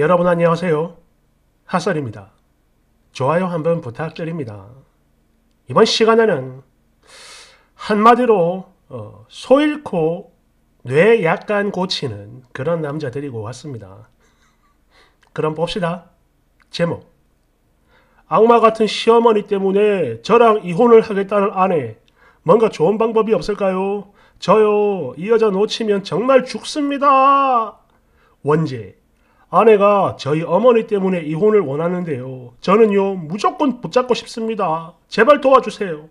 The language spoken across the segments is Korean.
여러분 안녕하세요. 하설입니다. 좋아요 한번 부탁드립니다. 이번 시간에는 한마디로 어, 소 잃고 뇌 약간 고치는 그런 남자 데리고 왔습니다. 그럼 봅시다. 제목 악마 같은 시어머니 때문에 저랑 이혼을 하겠다는 아내 뭔가 좋은 방법이 없을까요? 저요 이 여자 놓치면 정말 죽습니다. 원제 아내가 저희 어머니 때문에 이혼을 원하는데요. 저는요, 무조건 붙잡고 싶습니다. 제발 도와주세요.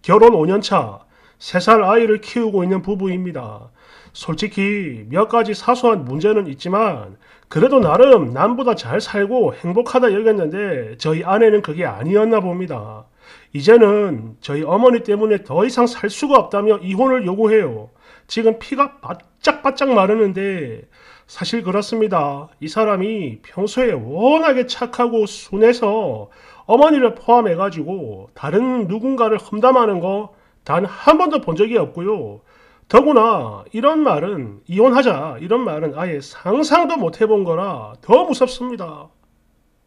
결혼 5년차, 3살 아이를 키우고 있는 부부입니다. 솔직히 몇 가지 사소한 문제는 있지만, 그래도 나름 남보다 잘 살고 행복하다 여겼는데, 저희 아내는 그게 아니었나 봅니다. 이제는 저희 어머니 때문에 더 이상 살 수가 없다며 이혼을 요구해요. 지금 피가 바짝바짝 마르는데, 사실 그렇습니다. 이 사람이 평소에 워낙에 착하고 순해서 어머니를 포함해가지고 다른 누군가를 험담하는 거 단 한 번도 본 적이 없고요. 더구나 이런 말은 이혼하자 이런 말은 아예 상상도 못 해본 거라 더 무섭습니다.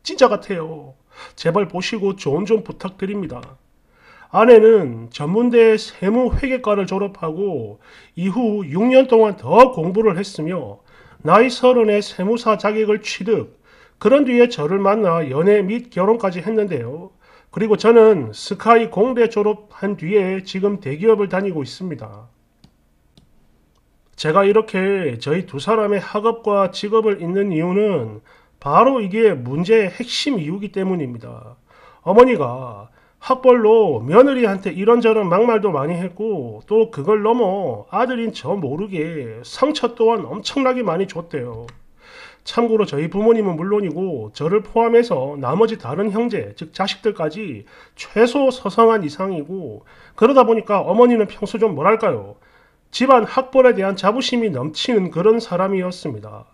진짜 같아요. 제발 보시고 조언 좀 부탁드립니다. 아내는 전문대 세무회계과를 졸업하고 이후 6년 동안 더 공부를 했으며 나이 서른에 세무사 자격을 취득, 그런 뒤에 저를 만나 연애 및 결혼까지 했는데요. 그리고 저는 스카이 공대 졸업한 뒤에 지금 대기업을 다니고 있습니다. 제가 이렇게 저희 두 사람의 학업과 직업을 잇는 이유는 바로 이게 문제의 핵심 이유기 때문입니다. 어머니가 학벌로 며느리한테 이런저런 막말도 많이 했고 또 그걸 넘어 아들인 저 모르게 상처 또한 엄청나게 많이 줬대요. 참고로 저희 부모님은 물론이고 저를 포함해서 나머지 다른 형제 즉 자식들까지 최소 서성한 이상이고 그러다 보니까 어머니는 평소 좀 뭐랄까요 집안 학벌에 대한 자부심이 넘치는 그런 사람이었습니다.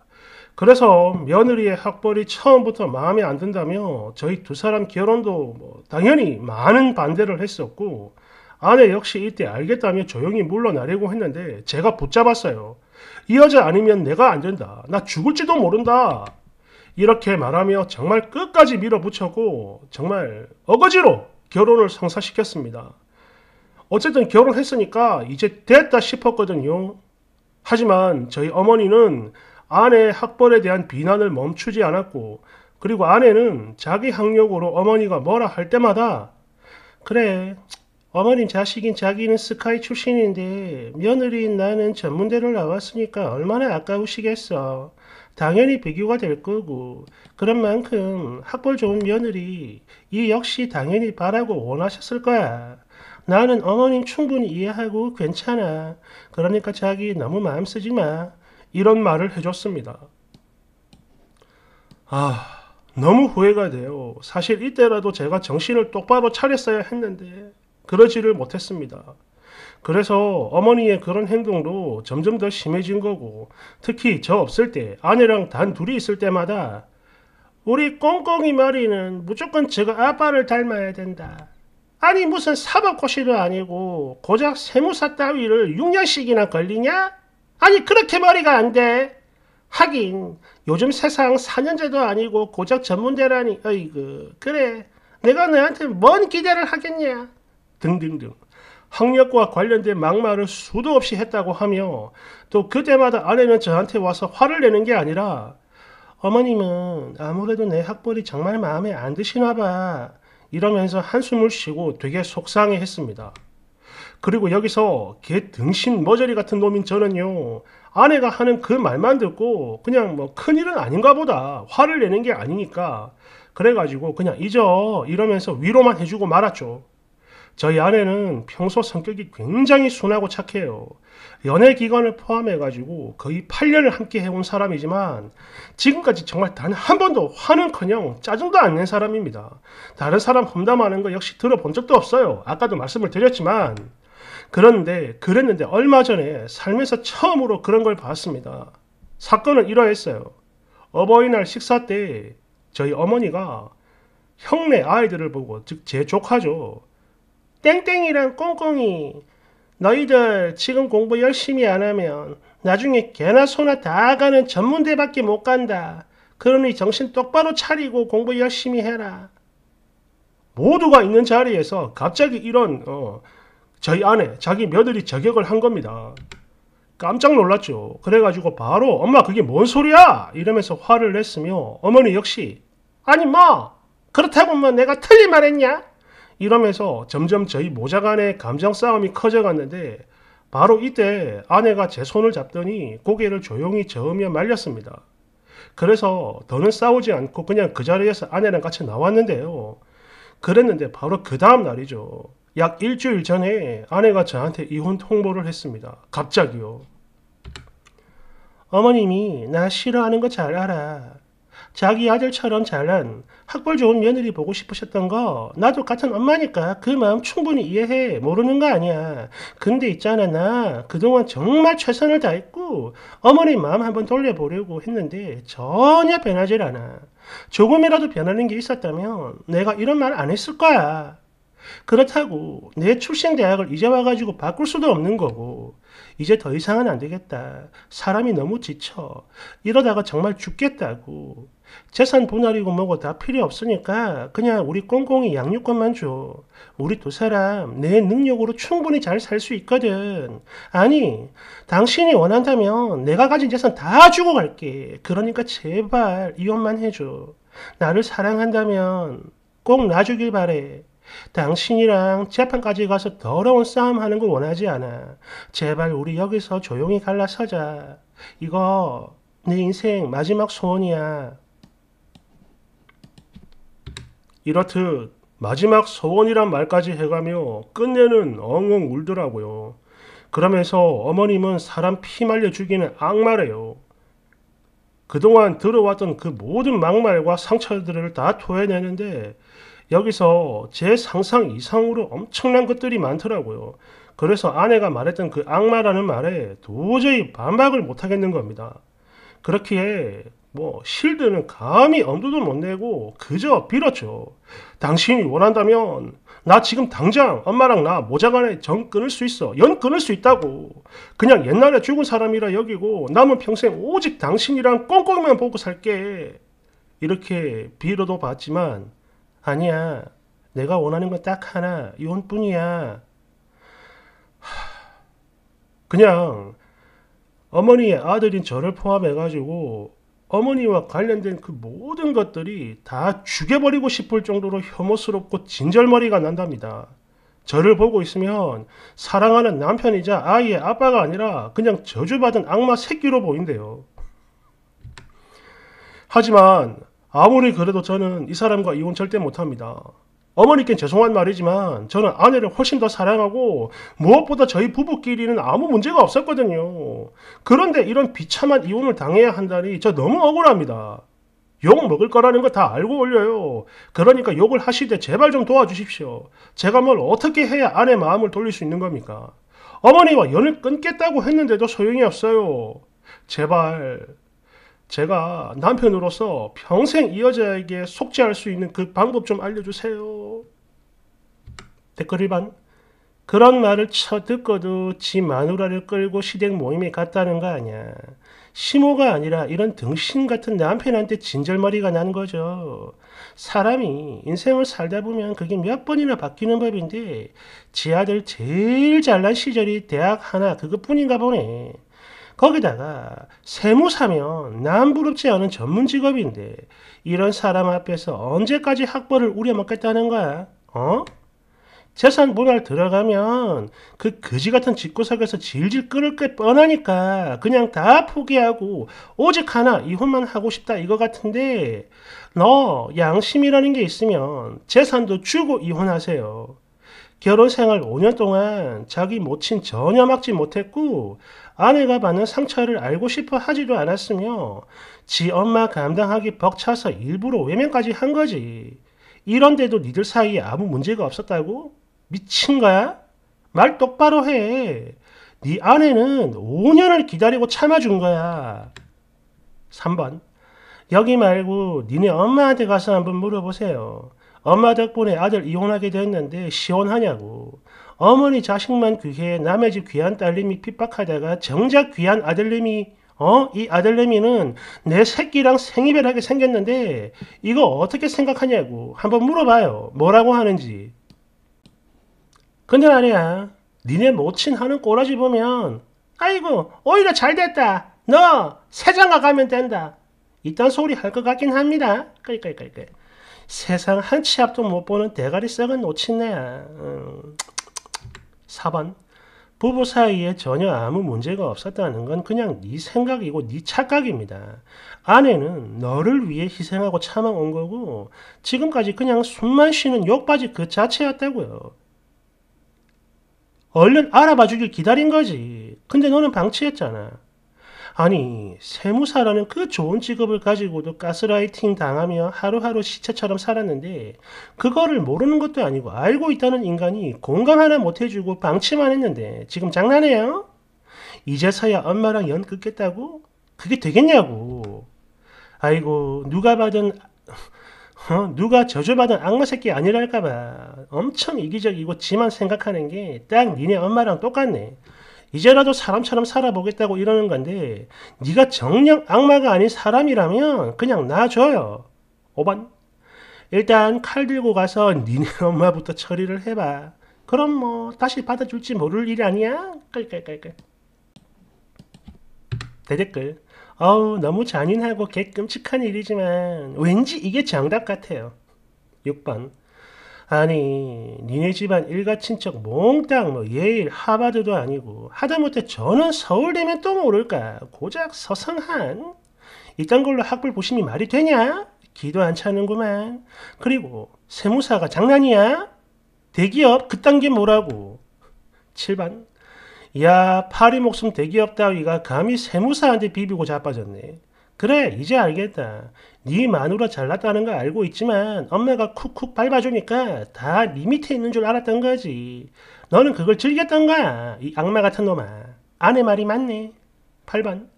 그래서 며느리의 학벌이 처음부터 마음에 안 든다며 저희 두 사람 결혼도 뭐 당연히 많은 반대를 했었고 아내 역시 이때 알겠다며 조용히 물러나려고 했는데 제가 붙잡았어요. 이 여자 아니면 내가 안 된다. 나 죽을지도 모른다. 이렇게 말하며 정말 끝까지 밀어붙였고 정말 어거지로 결혼을 성사시켰습니다. 어쨌든 결혼했으니까 이제 됐다 싶었거든요. 하지만 저희 어머니는 아내의 학벌에 대한 비난을 멈추지 않았고 그리고 아내는 자기 학력으로 어머니가 뭐라 할 때마다 그래 어머님 자식인 자기는 스카이 출신인데 며느리인 나는 전문대를 나왔으니까 얼마나 아까우시겠어. 당연히 비교가 될 거고 그런 만큼 학벌 좋은 며느리 이 역시 당연히 바라고 원하셨을 거야. 나는 어머님 충분히 이해하고 괜찮아. 그러니까 자기 너무 마음 쓰지 마. 이런 말을 해줬습니다. 아, 너무 후회가 돼요. 사실 이때라도 제가 정신을 똑바로 차렸어야 했는데 그러지를 못했습니다. 그래서 어머니의 그런 행동도 점점 더 심해진 거고 특히 저 없을 때 아내랑 단 둘이 있을 때마다 우리 꽁꽁이 머리는 무조건 제가 아빠를 닮아야 된다. 아니 무슨 사법고시도 아니고 고작 세무사 따위를 6년씩이나 걸리냐? 아니 그렇게 머리가 안 돼. 하긴 요즘 세상 4년제도 아니고 고작 전문대라니 어이구 그래 내가 너한테 뭔 기대를 하겠냐 등등등 학력과 관련된 막말을 수도 없이 했다고 하며 또 그때마다 아내는 저한테 와서 화를 내는 게 아니라 어머님은 아무래도 내 학벌이 정말 마음에 안 드시나 봐 이러면서 한숨을 쉬고 되게 속상해 했습니다. 그리고 여기서 개 등신 머저리 같은 놈인 저는요. 아내가 하는 그 말만 듣고 그냥 뭐 큰일은 아닌가 보다. 화를 내는 게 아니니까. 그래가지고 그냥 잊어 이러면서 위로만 해주고 말았죠. 저희 아내는 평소 성격이 굉장히 순하고 착해요. 연애 기간을 포함해가지고 거의 8년을 함께 해온 사람이지만 지금까지 정말 단 한 번도 화는커녕 짜증도 안 낸 사람입니다. 다른 사람 험담하는 거 역시 들어본 적도 없어요. 아까도 말씀을 드렸지만 그런데 그랬는데 얼마 전에 삶에서 처음으로 그런 걸 봤습니다. 사건은 이러했어요. 어버이날 식사 때 저희 어머니가 형네 아이들을 보고 즉 제 조카죠. 땡땡이랑 꽁꽁이 너희들 지금 공부 열심히 안 하면 나중에 개나 소나 다 가는 전문대밖에 못 간다. 그러니 정신 똑바로 차리고 공부 열심히 해라. 모두가 있는 자리에서 갑자기 이런 어, 저희 아내, 자기 며느리 저격을 한 겁니다. 깜짝 놀랐죠. 그래가지고 바로 엄마 그게 뭔 소리야! 이러면서 화를 냈으며 어머니 역시 아니 뭐 그렇다고 뭐 내가 틀린 말 했냐? 이러면서 점점 저희 모자 간의 감정 싸움이 커져갔는데 바로 이때 아내가 제 손을 잡더니 고개를 조용히 저으며 말렸습니다. 그래서 더는 싸우지 않고 그냥 그 자리에서 아내랑 같이 나왔는데요. 그랬는데 바로 그 다음 날이죠. 약 일주일 전에 아내가 저한테 이혼 통보를 했습니다. 갑자기요. 어머님이 나 싫어하는 거 잘 알아. 자기 아들처럼 잘난 학벌 좋은 며느리 보고 싶으셨던 거 나도 같은 엄마니까 그 마음 충분히 이해해 모르는 거 아니야 근데 있잖아 나 그동안 정말 최선을 다했고 어머니 마음 한번 돌려보려고 했는데 전혀 변하질 않아 조금이라도 변하는 게 있었다면 내가 이런 말 안 했을 거야 그렇다고 내출신 대학을 이제 와가지고 바꿀 수도 없는 거고 이제 더 이상은 안 되겠다. 사람이 너무 지쳐. 이러다가 정말 죽겠다고. 재산 분할이고 뭐고 다 필요 없으니까 그냥 우리 꽁꽁이 양육권만 줘. 우리 두 사람 내 능력으로 충분히 잘 살 수 있거든. 아니 당신이 원한다면 내가 가진 재산 다 주고 갈게. 그러니까 제발 이혼만 해줘. 나를 사랑한다면 꼭 놔주길 바래. 당신이랑 재판까지 가서 더러운 싸움하는 걸 원하지 않아. 제발 우리 여기서 조용히 갈라서자. 이거 내 인생 마지막 소원이야. 이렇듯 마지막 소원이란 말까지 해가며 끝내는 엉엉 울더라고요. 그러면서 어머님은 사람 피 말려 죽이는 악마래요. 그동안 들어왔던 그 모든 막말과 상처들을 다 토해내는데 여기서 제 상상 이상으로 엄청난 것들이 많더라고요. 그래서 아내가 말했던 그 악마라는 말에 도저히 반박을 못하겠는 겁니다. 그렇기에 뭐 실드는 감히 엄두도 못 내고 그저 빌었죠. 당신이 원한다면 나 지금 당장 엄마랑 나 모자간에 정 끊을 수 있어. 연 끊을 수 있다고. 그냥 옛날에 죽은 사람이라 여기고 남은 평생 오직 당신이랑 꽁꽁이만 보고 살게. 이렇게 빌어도 봤지만 아니야. 내가 원하는 건 딱 하나. 이혼뿐이야. 그냥 어머니의 아들인 저를 포함해가지고 어머니와 관련된 그 모든 것들이 다 죽여버리고 싶을 정도로 혐오스럽고 진절머리가 난답니다. 저를 보고 있으면 사랑하는 남편이자 아이의 아빠가 아니라 그냥 저주받은 악마 새끼로 보인대요. 하지만 아무리 그래도 저는 이 사람과 이혼 절대 못합니다. 어머니께 죄송한 말이지만 저는 아내를 훨씬 더 사랑하고 무엇보다 저희 부부끼리는 아무 문제가 없었거든요. 그런데 이런 비참한 이혼을 당해야 한다니 저 너무 억울합니다. 욕 먹을 거라는 거 다 알고 올려요. 그러니까 욕을 하시되 제발 좀 도와주십시오. 제가 뭘 어떻게 해야 아내 마음을 돌릴 수 있는 겁니까? 어머니와 연을 끊겠다고 했는데도 소용이 없어요. 제발 제가 남편으로서 평생 이 여자에게 속죄할 수 있는 그 방법 좀 알려주세요. 댓글 1반 그런 말을 쳐듣고도 지 마누라를 끌고 시댁 모임에 갔다는 거 아니야. 심호가 아니라 이런 등신 같은 남편한테 진절머리가 난 거죠. 사람이 인생을 살다 보면 그게 몇 번이나 바뀌는 법인데 지 아들 제일 잘난 시절이 대학 하나 그것뿐인가 보네. 거기다가 세무사면 남부럽지 않은 전문 직업인데 이런 사람 앞에서 언제까지 학벌을 우려먹겠다는 거야? 어? 재산 분할 들어가면 그 거지 같은 집구석에서 질질 끓을 게 뻔하니까 그냥 다 포기하고 오직 하나 이혼만 하고 싶다 이거 같은데 너 양심이라는 게 있으면 재산도 주고 이혼하세요. 결혼 생활 5년 동안 자기 모친 전혀 막지 못했고 아내가 받는 상처를 알고 싶어 하지도 않았으며 지 엄마 감당하기 벅차서 일부러 외면까지 한 거지. 이런데도 니들 사이에 아무 문제가 없었다고? 미친 거야? 말 똑바로 해. 네 아내는 5년을 기다리고 참아준 거야. 3번. 여기 말고 니네 엄마한테 가서 한번 물어보세요. 엄마 덕분에 아들 이혼하게 됐는데 시원하냐고. 어머니 자식만 귀해 남의 집 귀한 딸님이 핍박하다가 정작 귀한 아들님이 어? 이 아들내미는 내 새끼랑 생이별하게 생겼는데 이거 어떻게 생각하냐고 한번 물어봐요. 뭐라고 하는지. 근데 말이야. 니네 모친 하는 꼬라지 보면 아이고 오히려 잘됐다. 너 세장가 가면 된다. 이딴 소리 할 것 같긴 합니다. 끌끌끌끌. 세상 한 치 앞도 못 보는 대가리 썩은 놓친네 4번 음. 부부 사이에 전혀 아무 문제가 없었다는 건 그냥 네 생각이고 네 착각입니다. 아내는 너를 위해 희생하고 참아온 거고 지금까지 그냥 숨만 쉬는 욕받이 그 자체였다고요. 얼른 알아봐 주길 기다린 거지. 근데 너는 방치했잖아. 아니 세무사라는 그 좋은 직업을 가지고도 가스라이팅 당하며 하루하루 시체처럼 살았는데 그거를 모르는 것도 아니고 알고 있다는 인간이 공감 하나 못 해주고 방치만 했는데 지금 장난해요? 이제서야 엄마랑 연 끊겠다고? 그게 되겠냐고 아이고 누가 받은 어? 누가 저주받은 악마 새끼 아니랄까봐 엄청 이기적이고 지만 생각하는 게 딱 니네 엄마랑 똑같네 이제라도 사람처럼 살아보겠다고 이러는 건데 네가 정녕 악마가 아닌 사람이라면 그냥 놔줘요. 5번 일단 칼 들고 가서 니네 엄마부터 처리를 해봐. 그럼 뭐 다시 받아줄지 모를 일 아니야? 깔깔깔깔 대댓글 어우 너무 잔인하고 개끔찍한 일이지만 왠지 이게 정답 같아요. 6번 아니 니네 집안 일가친척 몽땅 뭐 예일 하바드도 아니고 하다못해 저는 서울대면 또 모를까 고작 서성한 이딴 걸로 학벌 보심이 말이 되냐? 기도 안 차는구만 그리고 세무사가 장난이야? 대기업 그딴 게 뭐라고 7반 야 파리 목숨 대기업 따위가 감히 세무사한테 비비고 자빠졌네 그래 이제 알겠다. 네 만으로 잘났다는 거 알고 있지만 엄마가 쿡쿡 밟아주니까 다네 밑에 있는 줄 알았던 거지. 너는 그걸 즐겼던 거야. 이 악마 같은 놈아. 아내 말이 맞네. 8번.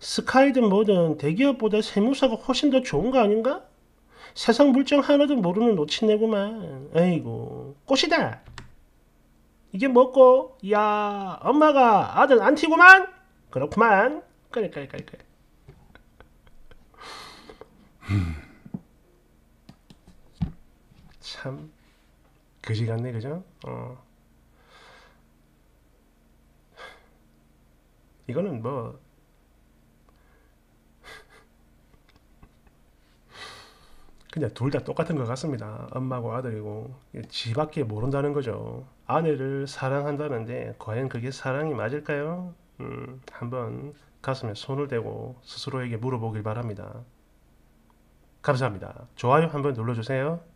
스카이든 뭐든 대기업보다 세무사가 훨씬 더 좋은 거 아닌가? 세상 물정 하나도 모르는 노친네구만. 에이구 꽃이다. 이게 뭐고? 야 엄마가 아들 안티구만? 그렇구만. 그래 그래 그래 그래. 참 그지 같네 그죠? 어. 이거는 뭐 그냥 둘 다 똑같은 것 같습니다. 엄마고 아들이고 지밖에 모른다는 거죠. 아내를 사랑한다는데 과연 그게 사랑이 맞을까요? 음, 한번 가슴에 손을 대고 스스로에게 물어보길 바랍니다. 감사합니다. 좋아요 한번 눌러주세요.